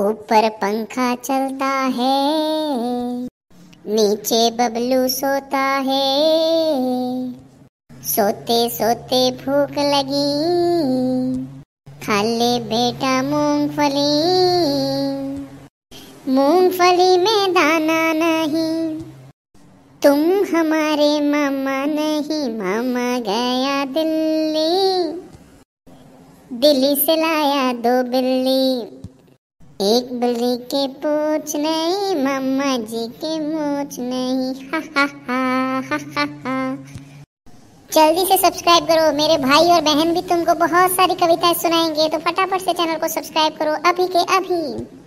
ऊपर पंखा चलता है नीचे बबलू सोता है सोते सोते भूख लगी खा ले बेटा मूंगफली मूंगफली में दाना नहीं तुम हमारे मामा नहीं मामा गया दिल्ली दिल्ली से लाया दो बिल्ली एक बिल्ली के पूछ नहीं मम्मा जी के मूछ नहीं जल्दी से सब्सक्राइब करो मेरे भाई और बहन भी तुमको बहुत सारी कविताएं सुनाएंगे तो फटाफट से चैनल को सब्सक्राइब करो अभी के अभी